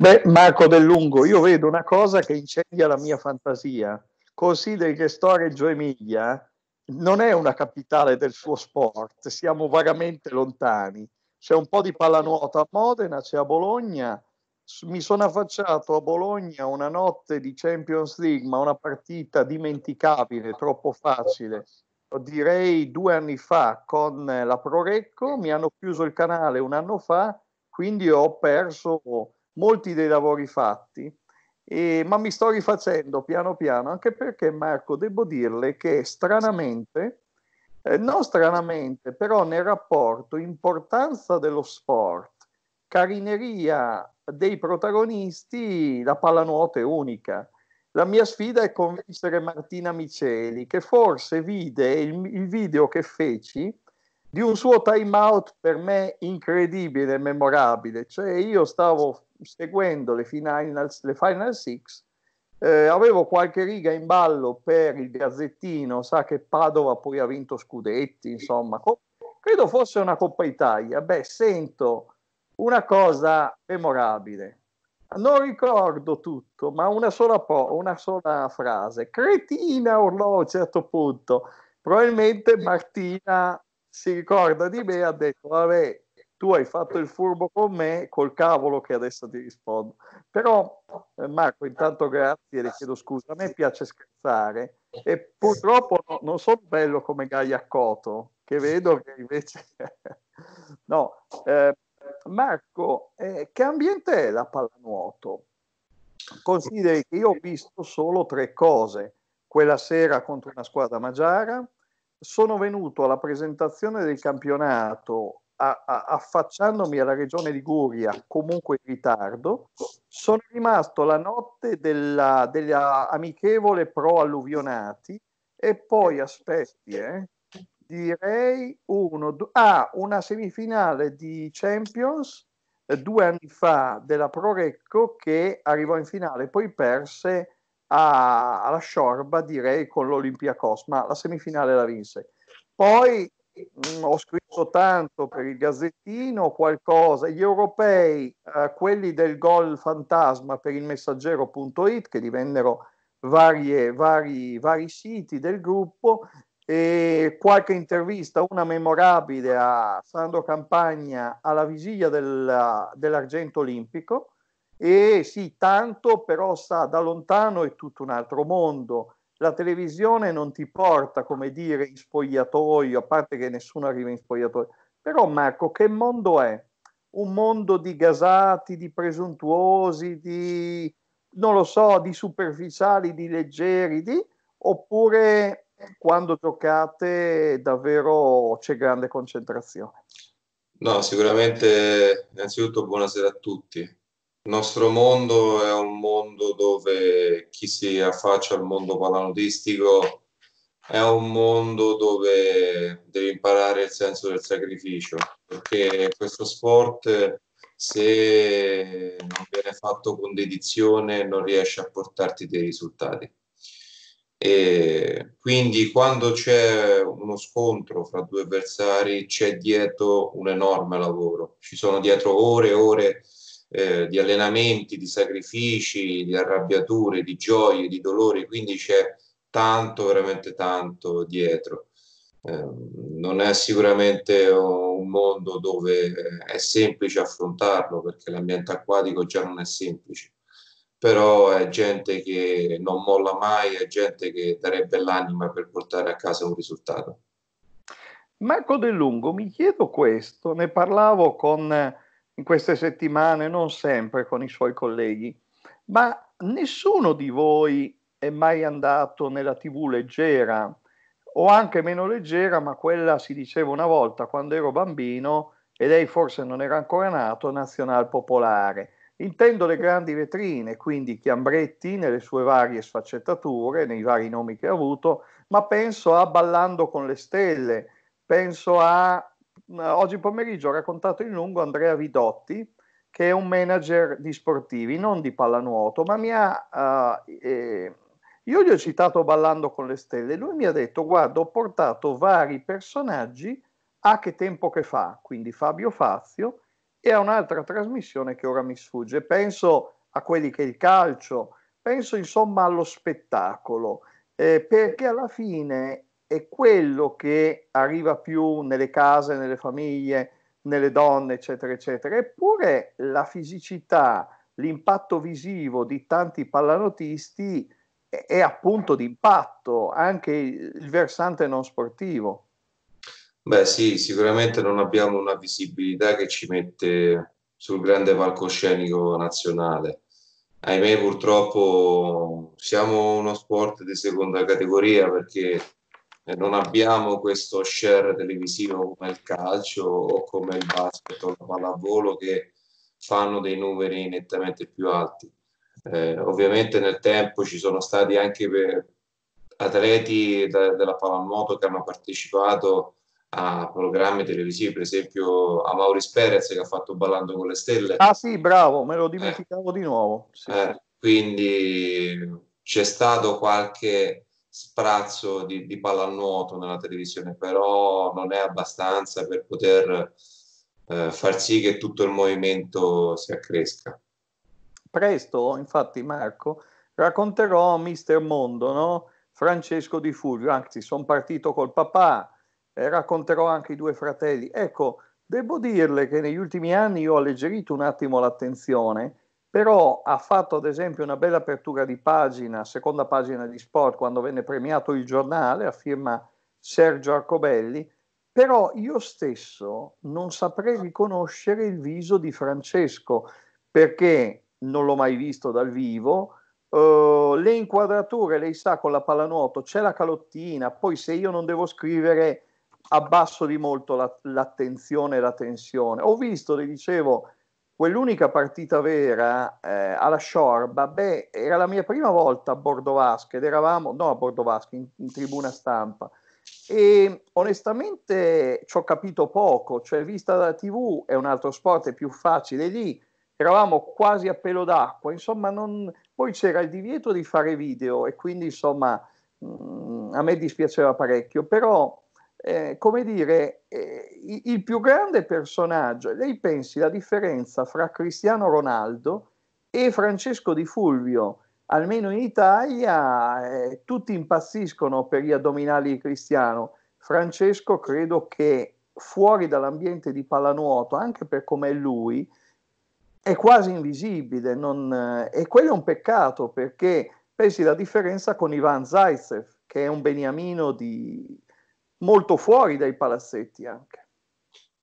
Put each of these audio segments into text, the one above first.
Beh, Marco Del io vedo una cosa che incendia la mia fantasia. Consideri che Storeggio Emilia non è una capitale del suo sport, siamo vagamente lontani. C'è un po' di pallanuoto a Modena, c'è a Bologna. Mi sono affacciato a Bologna una notte di Champions League, ma una partita dimenticabile, troppo facile. Direi due anni fa con eh, la Prorecco, mi hanno chiuso il canale un anno fa, quindi ho perso molti dei lavori fatti, e, ma mi sto rifacendo piano piano, anche perché Marco, devo dirle che stranamente, eh, non stranamente, però nel rapporto importanza dello sport, carineria dei protagonisti, la pallanuoto è unica. La mia sfida è convincere Martina Miceli, che forse vide il, il video che feci, di un suo time out per me incredibile, memorabile. Cioè io stavo seguendo le, finals, le Final Six, eh, avevo qualche riga in ballo per il Gazzettino, sa che Padova poi ha vinto Scudetti, insomma, co- credo fosse una Coppa Italia. Beh, sento una cosa memorabile. Non ricordo tutto, ma una sola, po- una sola frase. Cretina urlò a un certo punto. Probabilmente Martina si ricorda di me ha detto, vabbè, tu hai fatto il furbo con me, col cavolo che adesso ti rispondo. Però eh, Marco, intanto grazie, le chiedo scusa, a me piace scherzare e purtroppo no, non sono bello come Gaia Gaiacotto, che vedo che invece... no, eh, Marco, eh, che ambiente è la pallanuoto? Consideri che io ho visto solo tre cose. Quella sera contro una squadra magiara, sono venuto alla presentazione del campionato a, a, affacciandomi alla regione Liguria, comunque in ritardo, sono rimasto la notte della, della amichevole pro alluvionati e poi aspetti, eh, direi uno, due, ah, una semifinale di Champions eh, due anni fa della Pro Recco che arrivò in finale, poi perse a, alla Sciorba, direi con l'Olimpiakos, ma la semifinale la vinse. Poi mh, mm, ho scritto tanto per il Gazzettino, qualcosa. Gli europei, eh, quelli del gol fantasma per il messaggero.it, che divennero varie, vari, vari siti del gruppo, e qualche intervista, una memorabile a Sandro Campagna alla vigilia del, dell'argento olimpico. E sì, tanto però sa da lontano è tutto un altro mondo la televisione non ti porta, come dire, in spogliatoio, a parte che nessuno arriva in spogliatoio. Però Marco, che mondo è? Un mondo di gasati, di presuntuosi, di, non lo so, di superficiali, di leggeri, di... oppure quando giocate davvero c'è grande concentrazione? No, sicuramente, innanzitutto buonasera a tutti. Il nostro mondo è un mondo dove chi si affaccia al mondo pallanudistico è un mondo dove devi imparare il senso del sacrificio, perché questo sport se non viene fatto con dedizione non riesce a portarti dei risultati. E quindi quando c'è uno scontro fra due avversari c'è dietro un enorme lavoro, ci sono dietro ore e ore eh, di allenamenti, di sacrifici, di arrabbiature, di gioie, di dolori, quindi c'è tanto, veramente tanto dietro. Ehm, non è sicuramente un mondo dove eh, è semplice affrontarlo perché l'ambiente acquatico già non è semplice però è gente che non molla mai, è gente che darebbe l'anima per portare a casa un risultato. Marco De Lungo, mi chiedo questo, ne parlavo con in queste settimane, non sempre con i suoi colleghi, ma nessuno di voi è mai andato nella TV leggera o anche meno leggera, ma quella si diceva una volta quando ero bambino e lei forse non era ancora nato, Nazional Popolare. Intendo le grandi vetrine, quindi Chiambretti nelle sue varie sfaccettature, nei vari nomi che ha avuto, ma penso a Ballando con le stelle, penso a oggi pomeriggio ho raccontato in lungo Andrea Vidotti, che è un manager di sportivi, non di pallanuoto, ma mi ha... Uh, eh, io gli ho citato Ballando con le stelle, lui mi ha detto, guarda, ho portato vari personaggi a Che tempo che fa, quindi Fabio Fazio, e a un'altra trasmissione che ora mi sfugge. Penso a quelli che è il calcio, penso insomma allo spettacolo, eh, perché alla fine è quello che arriva più nelle case, nelle famiglie, nelle donne, eccetera, eccetera. Eppure la fisicità, l'impatto visivo di tanti pallanotisti è, è appunto d'impatto, anche il versante non sportivo. Beh sì, sicuramente non abbiamo una visibilità che ci mette sul grande palcoscenico nazionale. Ahimè purtroppo siamo uno sport di seconda categoria perché eh, non abbiamo questo share televisivo come il calcio o come il basket o la pallavolo che fanno dei numeri nettamente più alti. Eh, ovviamente nel tempo ci sono stati anche atleti da, della pallanuoto che hanno partecipato a programmi televisivi, per esempio a Maurice Perez che ha fatto Ballando con le Stelle. Ah sì, bravo, me lo eh. dimenticavo eh, di nuovo. Sì. Eh, quindi c'è stato qualche sprazzo di, di pallanuoto nella televisione, però non è abbastanza per poter eh, far sì che tutto il movimento si accresca. Presto, infatti, Marco, racconterò Mister Mondo, no? Francesco Di Fulvio, anzi sono partito col papà, eh, racconterò anche i due fratelli. Ecco, devo dirle che negli ultimi anni io ho alleggerito un attimo l'attenzione però ha fatto ad esempio una bella apertura di pagina, seconda pagina di Sport, quando venne premiato il giornale a firma Sergio Arcobelli, però io stesso non saprei riconoscere il viso di Francesco perché non l'ho mai visto dal vivo. Uh, le inquadrature, lei sa, con la pallanuoto c'è la calottina, poi se io non devo scrivere abbasso di molto la, l'attenzione e la tensione. Ho visto, le dicevo, quell'unica partita vera eh, alla Sciorba, beh, era la mia prima volta a Bordovasca ed eravamo, no a Bordovasca, in, in, tribuna stampa e onestamente ci ho capito poco, cioè vista da tv è un altro sport, è più facile lì, eravamo quasi a pelo d'acqua, insomma non... poi c'era il divieto di fare video e quindi insomma mh, mm, a me dispiaceva parecchio, però eh, come dire, eh, il più grande personaggio, lei pensi la differenza fra Cristiano Ronaldo e Francesco Di Fulvio, almeno in Italia eh, tutti impazziscono per gli addominali di Cristiano. Francesco credo che fuori dall'ambiente di pallanuoto, anche per come è lui, è quasi invisibile non, eh, e quello è un peccato perché pensi la differenza con Ivan Zaitsev che è un beniamino di, molto fuori dai palazzetti anche.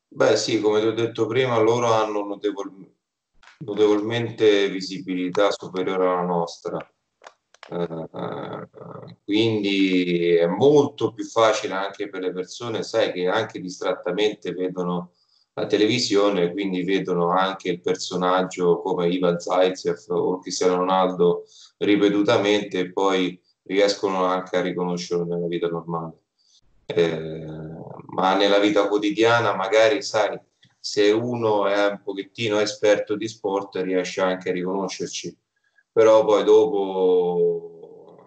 Beh sì, come ti ho detto prima, loro hanno notevol- notevolmente visibilità superiore alla nostra. Eh, eh, quindi è molto più facile anche per le persone, sai, che anche distrattamente vedono la televisione, quindi vedono anche il personaggio come Ivan Zaitsev o Cristiano Ronaldo ripetutamente e poi riescono anche a riconoscerlo nella vita normale. Eh, ma nella vita quotidiana magari sai se uno è un pochettino esperto di sport riesce anche a riconoscerci però poi dopo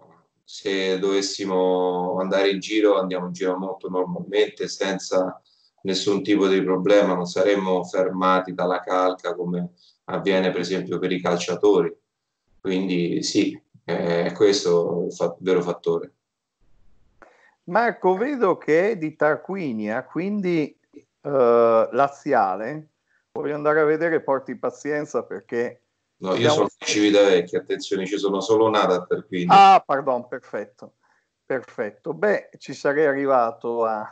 se dovessimo andare in giro andiamo in giro molto normalmente senza nessun tipo di problema non saremmo fermati dalla calca come avviene per esempio per i calciatori quindi sì è questo il vero fattore Marco, vedo che è di Tarquinia, quindi eh, laziale. Voglio andare a vedere, porti pazienza perché... No, io sono di Civitavecchia, attenzione, ci sono solo nato a Tarquinia. Ah, pardon, perfetto, perfetto. Beh, ci sarei arrivato a,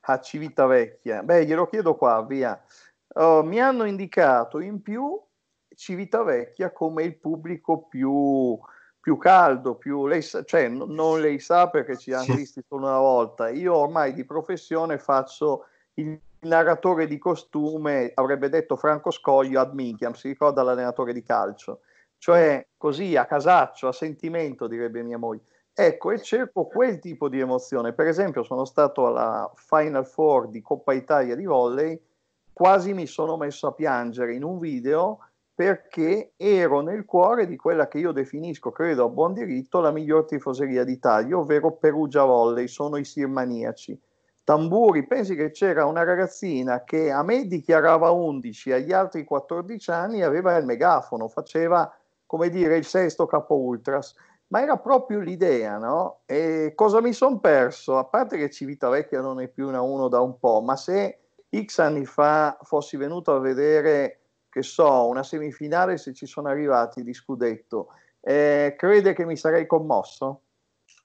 a Civitavecchia. Beh, glielo chiedo qua, via. Uh, mi hanno indicato in più Civitavecchia come il pubblico più più caldo, più lei sa, cioè n- non lei sa perché ci hanno visti solo una volta. Io ormai di professione faccio il narratore di costume, avrebbe detto Franco Scoglio ad minchiam, si ricorda l'allenatore di calcio, cioè così a casaccio, a sentimento direbbe mia moglie. Ecco, e cerco quel tipo di emozione. Per esempio, sono stato alla Final Four di Coppa Italia di volley, quasi mi sono messo a piangere in un video perché ero nel cuore di quella che io definisco, credo a buon diritto, la miglior tifoseria d'Italia, ovvero Perugia Volley, sono i sirmaniaci. Tamburi, pensi che c'era una ragazzina che a me dichiarava 11, agli altri 14 anni aveva il megafono, faceva come dire il sesto capo ultras, ma era proprio l'idea, no? E cosa mi sono perso? A parte che Civitavecchia non è più una 1 da un po', ma se X anni fa fossi venuto a vedere che so, una semifinale se ci sono arrivati di scudetto, eh, crede che mi sarei commosso?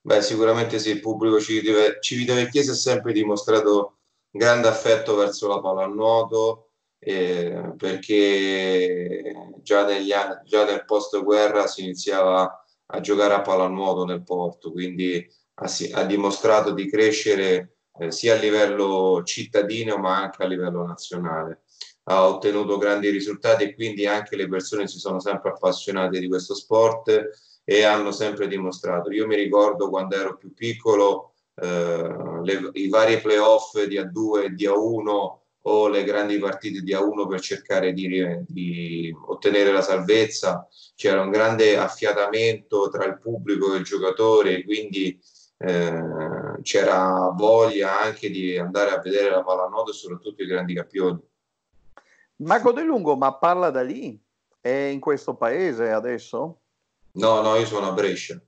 Beh, sicuramente sì, il pubblico Civitavecchiese ha sempre dimostrato grande affetto verso la pallanuoto eh, perché già, negli anni, già nel post-guerra si iniziava a giocare a pallanuoto nel porto, quindi ha, ha dimostrato di crescere eh, sia a livello cittadino ma anche a livello nazionale ha ottenuto grandi risultati e quindi anche le persone si sono sempre appassionate di questo sport e hanno sempre dimostrato. Io mi ricordo quando ero più piccolo eh, le, i vari playoff di A2 e di A1 o le grandi partite di A1 per cercare di, di ottenere la salvezza. C'era un grande affiatamento tra il pubblico e il giocatore, quindi eh, c'era voglia anche di andare a vedere la pallanuoto e soprattutto i grandi campioni. Marco De Lungo, ma parla da lì? È in questo paese adesso? No, no, io sono a Brescia.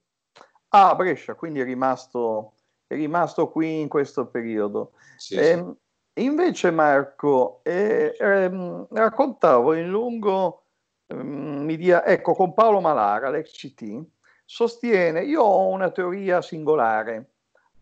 Ah, a Brescia, quindi è rimasto, è rimasto qui in questo periodo. Sì, ehm, sì. Invece Marco, eh, ehm, raccontavo in lungo, ehm, mi dia, ecco, con Paolo Malara, l'ex CT, sostiene, io ho una teoria singolare.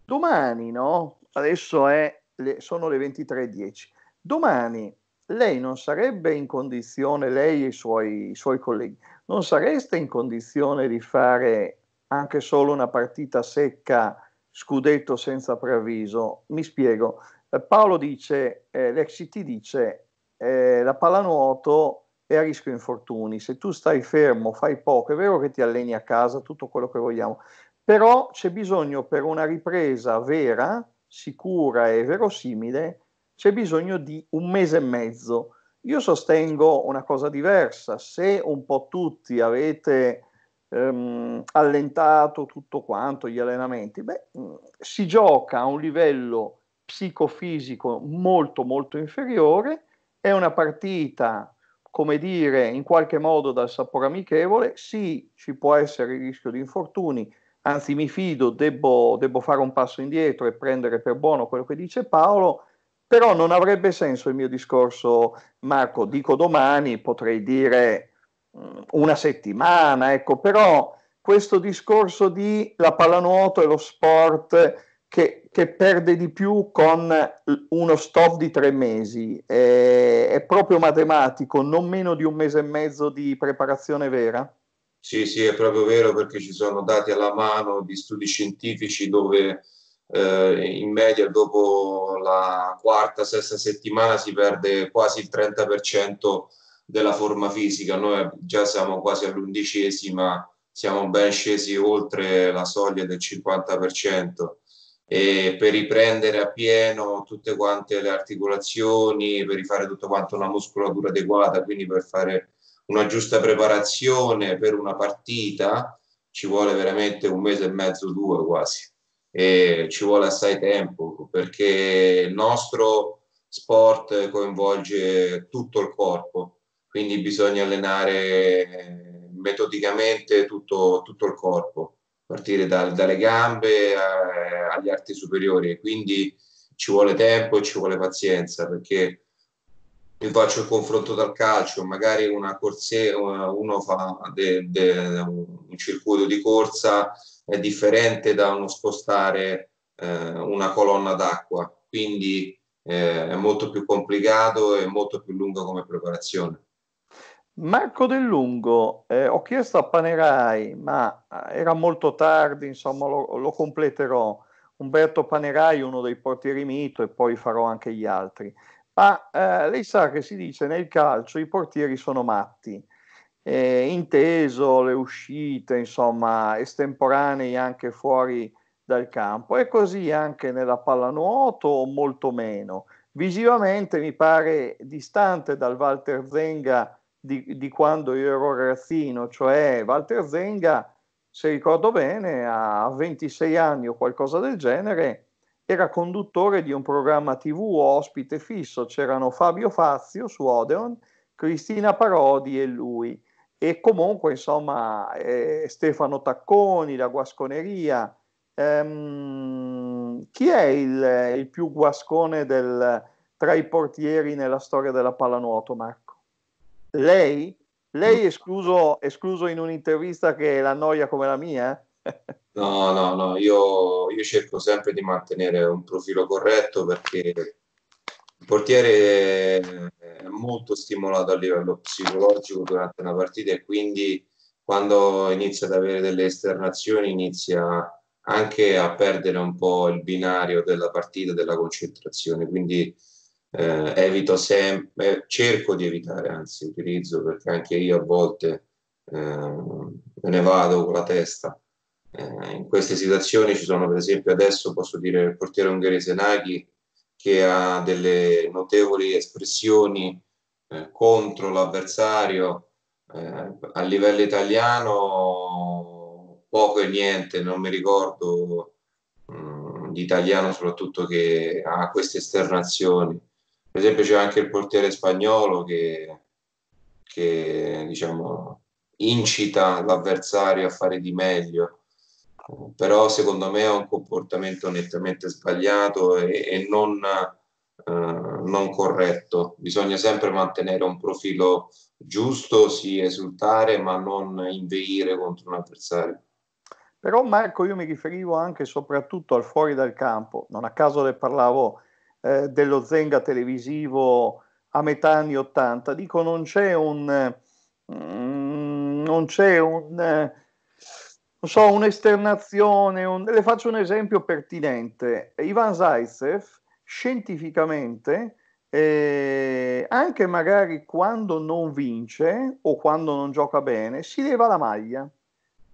Domani, no? Adesso è, le, sono le 23.10. Domani lei non sarebbe in condizione, lei e i suoi, i suoi colleghi, non sareste in condizione di fare anche solo una partita secca, scudetto senza preavviso? Mi spiego. Eh, Paolo dice, eh, l'ex CT dice, eh, la pallanuoto è a rischio infortuni, se tu stai fermo, fai poco, è vero che ti alleni a casa, tutto quello che vogliamo, però c'è bisogno per una ripresa vera, sicura e verosimile c'è bisogno di un mese e mezzo. Io sostengo una cosa diversa, se un po' tutti avete ehm, allentato tutto quanto, gli allenamenti, beh, mm, si gioca a un livello psicofisico molto molto inferiore, è una partita, come dire, in qualche modo dal sapore amichevole, sì, ci può essere il rischio di infortuni, anzi mi fido, devo, devo fare un passo indietro e prendere per buono quello che dice Paolo, però non avrebbe senso il mio discorso, Marco, dico domani, potrei dire mm, una settimana, ecco, però questo discorso di la pallanuoto è lo sport che, che, perde di più con uno stop di tre mesi, è, è proprio matematico, non meno di un mese e mezzo di preparazione vera? Sì, sì, è proprio vero perché ci sono dati alla mano di studi scientifici dove eh, in media dopo la quarta, sesta settimana si perde quasi il 30% della forma fisica, noi già siamo quasi all'undicesima, siamo ben scesi oltre la soglia del 50% e per riprendere a pieno tutte quante le articolazioni, per rifare tutto quanto una muscolatura adeguata, quindi per fare una giusta preparazione per una partita ci vuole veramente un mese e mezzo, due quasi e ci vuole assai tempo perché il nostro sport coinvolge tutto il corpo, quindi bisogna allenare metodicamente tutto, tutto il corpo, partire dal, dalle gambe a, agli arti superiori. Quindi ci vuole tempo e ci vuole pazienza perché io faccio il confronto dal calcio, magari una corsia, uno fa de, de, un circuito di corsa è differente da uno spostare eh, una colonna d'acqua, quindi eh, è molto più complicato e molto più lungo come preparazione. Marco Del Lungo, eh, ho chiesto a Panerai, ma eh, era molto tardi, insomma lo, lo completerò. Umberto Panerai, uno dei portieri mito, e poi farò anche gli altri. Ma eh, lei sa che si dice nel calcio i portieri sono matti eh, inteso le uscite, insomma, estemporanei anche fuori dal campo e così anche nella pallanuoto molto meno. Visivamente mi pare distante dal Walter Zenga di, di quando io ero ragazzino, cioè Walter Zenga, se ricordo bene, a 26 anni o qualcosa del genere, era conduttore di un programma TV ospite fisso, c'erano Fabio Fazio su Odeon, Cristina Parodi e lui e comunque insomma eh, Stefano Tacconi, la guasconeria. Ehm, chi è il, il più guascone del, tra i portieri nella storia della pallanuoto, Marco? Lei? Lei escluso, escluso in un'intervista che la noia come la mia? no, no, no, io, io cerco sempre di mantenere un profilo corretto perché il portiere è molto stimolato a livello psicologico durante una partita e quindi quando inizia ad avere delle esternazioni inizia anche a perdere un po' il binario della partita, della concentrazione. Quindi eh, evito sempre, eh, cerco di evitare, anzi utilizzo perché anche io a volte eh, me ne vado con la testa. Eh, in queste situazioni ci sono, per esempio, adesso posso dire il portiere ungherese Naghi che ha delle notevoli espressioni eh, contro l'avversario eh, a livello italiano poco e niente, non mi ricordo mm, di italiano soprattutto che ha queste esternazioni. Per esempio c'è anche il portiere spagnolo che, che diciamo, incita l'avversario a fare di meglio però secondo me è un comportamento nettamente sbagliato e, e non, eh, non, corretto. Bisogna sempre mantenere un profilo giusto, sì, esultare, ma non inveire contro un avversario. Però Marco, io mi riferivo anche e soprattutto al fuori dal campo, non a caso le parlavo eh, dello Zenga televisivo a metà anni 80, dico non c'è un... Mm, non c'è un eh, non so, un'esternazione, un... le faccio un esempio pertinente. Ivan Zaitsev scientificamente, eh, anche magari quando non vince o quando non gioca bene, si leva la maglia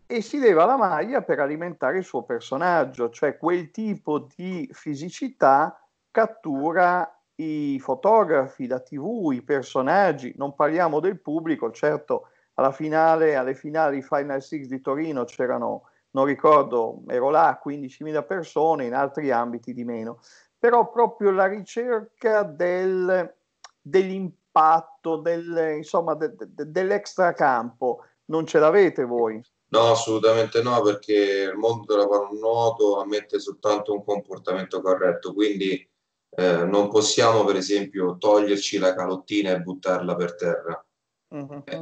e si leva la maglia per alimentare il suo personaggio, cioè quel tipo di fisicità cattura i fotografi, la tv, i personaggi, non parliamo del pubblico, certo alla finale, alle finali Final Six di Torino c'erano, non ricordo, ero là, 15.000 persone, in altri ambiti di meno. Però proprio la ricerca del, dell'impatto, del, insomma, de, de, dell'extracampo, non ce l'avete voi? No, assolutamente no, perché il mondo della pallanuoto ammette soltanto un comportamento corretto, quindi eh, non possiamo per esempio toglierci la calottina e buttarla per terra Uh-huh. È,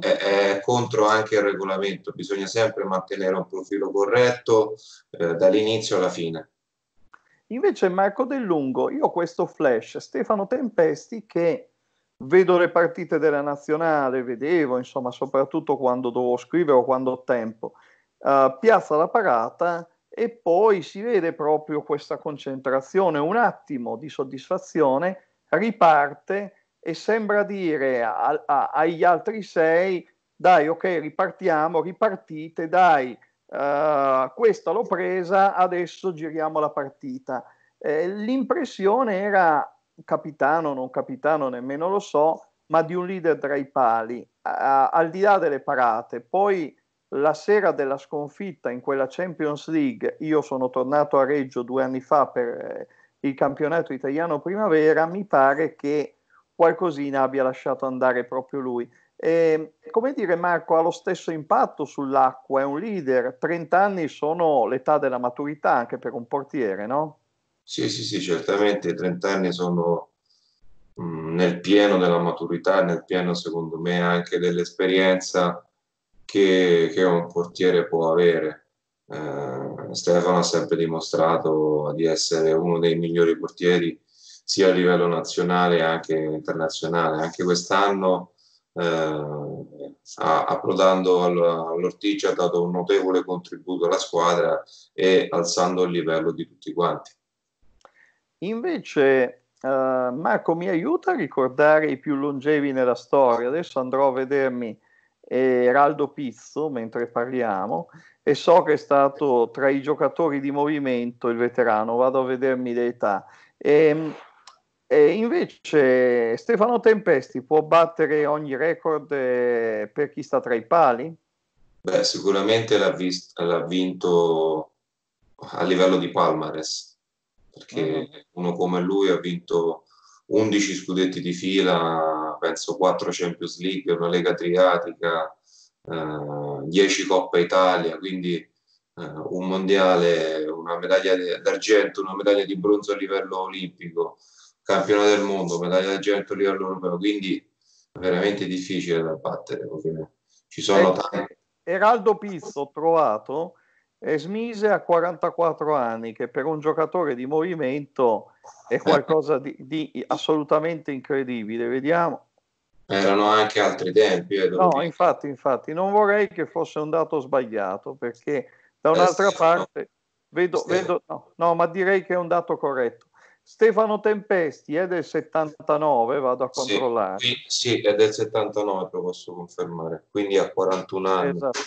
è, contro anche il regolamento, bisogna sempre mantenere un profilo corretto eh, dall'inizio alla fine. Invece Marco Del Lungo, io ho questo flash, Stefano Tempesti che vedo le partite della nazionale, vedevo insomma soprattutto quando dovevo scrivere o quando ho tempo, uh, piazza la parata e poi si vede proprio questa concentrazione, un attimo di soddisfazione, riparte e sembra dire a, a, agli altri sei, dai, ok, ripartiamo, ripartite, dai, uh, questa l'ho presa, adesso giriamo la partita. Eh, l'impressione era, capitano, non capitano, nemmeno lo so, ma di un leader tra i pali, a, al di là delle parate. Poi la sera della sconfitta in quella Champions League, io sono tornato a Reggio due anni fa per eh, il campionato italiano primavera, mi pare che qualcosina abbia lasciato andare proprio lui. E, come dire Marco, ha lo stesso impatto sull'acqua, è un leader, 30 anni sono l'età della maturità anche per un portiere, no? Sì, sì, sì, certamente 30 anni sono mm, nel pieno della maturità, nel pieno secondo me anche dell'esperienza che, che un portiere può avere. Eh, Stefano ha sempre dimostrato di essere uno dei migliori portieri sia a livello nazionale che internazionale. Anche quest'anno eh, approdando all'Ortigia ha dato un notevole contributo alla squadra e alzando il livello di tutti quanti. Invece eh, Marco mi aiuta a ricordare i più longevi nella storia. Adesso andrò a vedermi eh, Eraldo Pizzo mentre parliamo e so che è stato tra i giocatori di movimento il veterano, vado a vedermi l'età. E, ehm, e invece Stefano Tempesti può battere ogni record eh, per chi sta tra i pali? Beh, sicuramente l'ha, vist- l'ha vinto a livello di Palmares, perché mm-hmm. uno come lui ha vinto 11 scudetti di fila, penso 4 Champions League, una Lega Adriatica, eh, 10 Coppa Italia, quindi eh, un mondiale, una medaglia d'argento, una medaglia di bronzo a livello olimpico, campione del mondo, medaglia d'argento giro a livello europeo, quindi veramente difficile da battere. Ovviamente. Ci sono e, eh, tanti. Eraldo Pizzo, trovato, è eh, smise a 44 anni, che per un giocatore di movimento è eh. qualcosa di, di assolutamente incredibile. Vediamo. Erano anche altri tempi. no, dire. infatti, infatti, non vorrei che fosse un dato sbagliato, perché da un'altra eh, parte... Vedo, vedo no, no, ma direi che è un dato corretto Stefano Tempesti è del 79, vado a controllare. Sì, sì è del 79, lo posso confermare, quindi ha 41 anni. Esatto.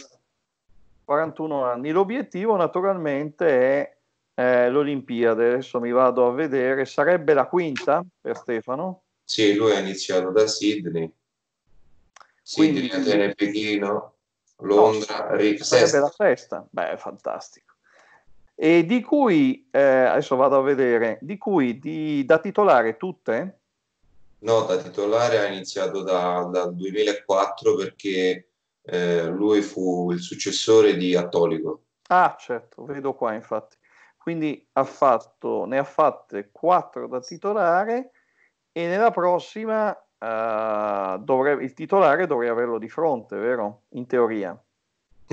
41 anni. L'obiettivo naturalmente è eh, l'Olimpiade, adesso mi vado a vedere, sarebbe la quinta per Stefano? Sì, lui ha iniziato da Sydney, Sydney, quindi, Atene, Pechino, Londra, no, Sarebbe sesta. la sesta, beh, fantastico e di cui, eh, adesso vado a vedere, di cui di, da titolare tutte? No, da titolare ha iniziato dal da 2004 perché eh, lui fu il successore di Attolico. Ah, certo, vedo qua infatti. Quindi ha fatto, ne ha fatte quattro da titolare e nella prossima uh, eh, dovrebbe, il titolare dovrei averlo di fronte, vero? In teoria.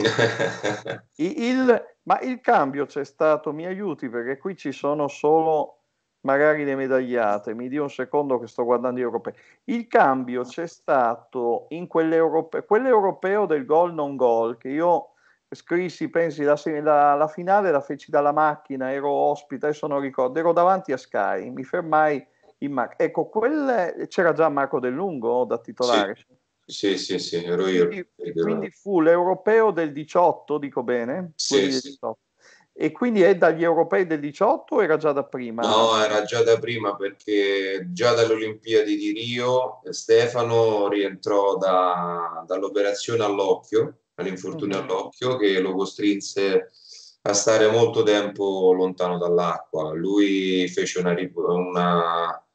il, ma il cambio c'è stato, mi aiuti perché qui ci sono solo magari le medagliate, mi dia un secondo che sto guardando gli europei. Il cambio c'è stato in quell'europeo, quell'europeo del gol non gol, che io scrissi, pensi, la, la, la, finale la feci dalla macchina, ero ospite, adesso non ricordo, ero davanti a Sky, mi fermai in macchina. Ecco, quel, c'era già Marco Del Lungo da titolare. Sì. Sì, sì, sì, ero io. Quindi, quindi fu l'europeo del 18, dico bene? Sì, sì. E quindi è dagli europei del 18 o era già da prima? No, era già da prima perché già dalle Olimpiadi di Rio Stefano rientrò da, dall'operazione all'occhio, all'infortunio mm. all'occhio che lo costrinse a stare molto tempo lontano dall'acqua. Lui fece una, una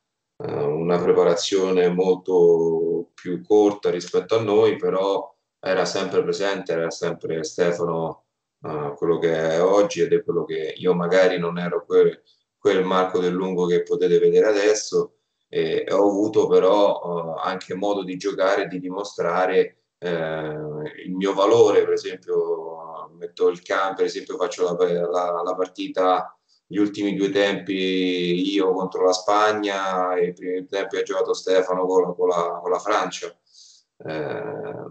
eh, una preparazione molto più corta rispetto a noi, però era sempre presente, era sempre Stefano uh, quello che è oggi ed è quello che io magari non ero quel, quel Marco del Lungo che potete vedere adesso e ho avuto però uh, anche modo di giocare, di dimostrare uh, il mio valore, per esempio metto il campo, per esempio faccio la, la, la partita gli ultimi due tempi io contro la Spagna e i primi tempi ha giocato Stefano con la, con la, con la Francia. Eh,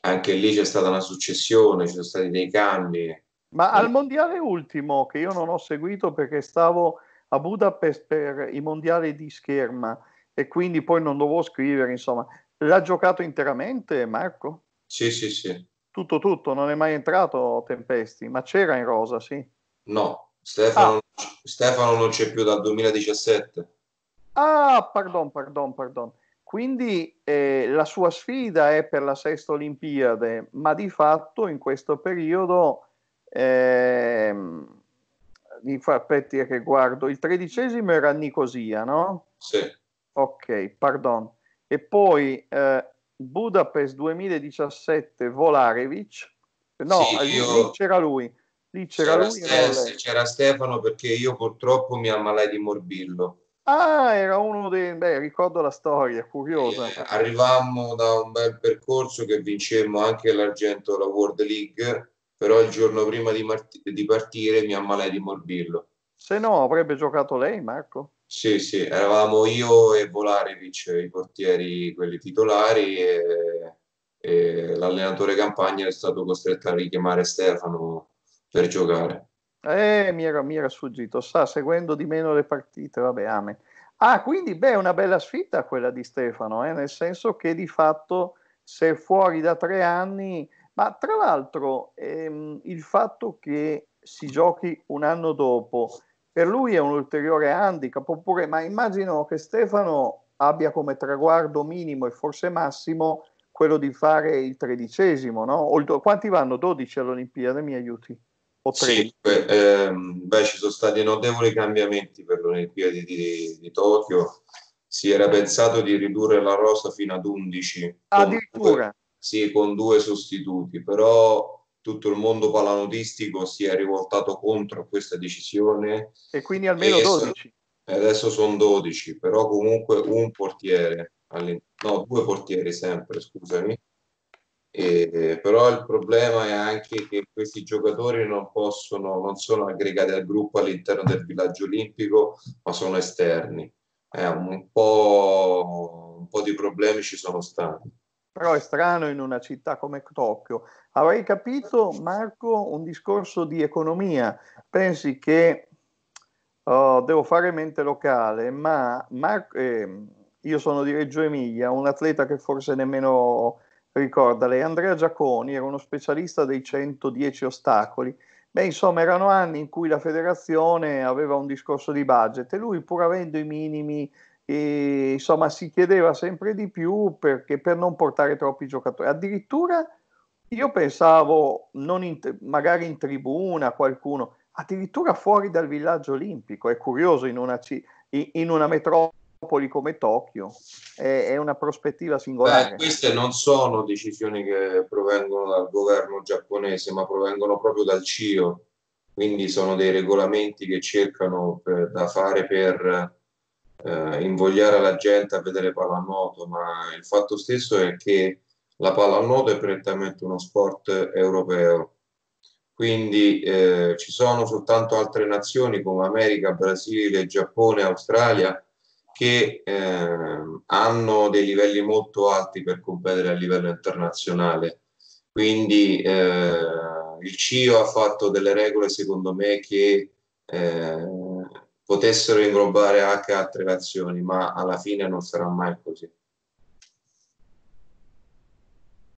anche lì c'è stata una successione, ci sono stati dei cambi. Ma eh. al mondiale ultimo, che io non ho seguito perché stavo a Budapest per i mondiali di scherma e quindi poi non dovevo scrivere, insomma, l'ha giocato interamente Marco? Sì, sì, sì. Tutto, tutto, non è mai entrato Tempesti, ma c'era in rosa, sì? No, Stefano, ah. Stefano non c'è più dal 2017. Ah, pardon, pardon, pardon. Quindi eh, la sua sfida è per la sesta Olimpiade, ma di fatto in questo periodo, eh, mi fa aspetti che guardo, il tredicesimo era Nicosia, no? Sì. Ok, pardon. E poi eh, Budapest 2017 Volarevic. No, sì, io... c'era lui. Lì c'era, c'era lui. Ste- c'era Stefano perché io purtroppo mi ammalai di morbillo. Ah, era uno dei... Beh, ricordo la storia, curiosa. Eh, arrivammo da un bel percorso che vincemmo anche l'argento la World League, però il giorno prima di, mart- di partire mi ammalai di morbillo. Se no avrebbe giocato lei, Marco? Sì, sì, eravamo io e Volarevic, i portieri, quelli titolari, e, e l'allenatore Campagna è stato costretto a richiamare Stefano per giocare. Eh, mi era, mi era sfuggito, sta seguendo di meno le partite, vabbè, ame. Ah, quindi beh, è una bella sfida quella di Stefano, eh, nel senso che di fatto se è fuori da tre anni, ma tra l'altro ehm, il fatto che si giochi un anno dopo, per lui è un ulteriore handicap, oppure, ma immagino che Stefano abbia come traguardo minimo e forse massimo quello di fare il tredicesimo, no? Quanti vanno? 12 all'Olimpiade, mi aiuti? o sì, ehm, beh, ci sono stati notevoli cambiamenti per l'Olimpiadi di, di Tokyo. Si era pensato di ridurre la rosa fino ad 11. Addirittura. sì, con due sostituti, però tutto il mondo palanotistico si è rivoltato contro questa decisione. E quindi almeno e 12. Adesso sono 12, però comunque un portiere, no, due portieri sempre, scusami, eh, però il problema è anche che questi giocatori non, possono, non sono aggregati al gruppo all'interno del villaggio olimpico, ma sono esterni. Eh, un, po', un po' di problemi ci sono stati. Però è strano in una città come Tokyo. Avrei capito, Marco, un discorso di economia. Pensi che oh, devo fare mente locale, ma Mar- eh, io sono di Reggio Emilia, un atleta che forse nemmeno ricordale, Andrea Giaconi era uno specialista dei 110 ostacoli. Beh, insomma, erano anni in cui la federazione aveva un discorso di budget e lui, pur avendo i minimi, eh, insomma, si chiedeva sempre di più perché, per non portare troppi giocatori. Addirittura io pensavo, in, magari in tribuna qualcuno, addirittura fuori dal villaggio olimpico. È curioso in una, in una metropoli come Tokyo. È, è una prospettiva singolare. Beh, queste non sono decisioni che provengono dal governo giapponese, ma provengono proprio dal CIO. Quindi sono dei regolamenti che cercano per, da fare per eh, invogliare la gente a vedere pallanuoto, ma il fatto stesso è che la pallanuoto è prettamente uno sport europeo. Quindi eh, ci sono soltanto altre nazioni come America, Brasile, Giappone, Australia che eh, hanno dei livelli molto alti per competere a livello internazionale. Quindi eh, il CIO ha fatto delle regole, secondo me, che eh, potessero inglobare anche altre nazioni, ma alla fine non sarà mai così.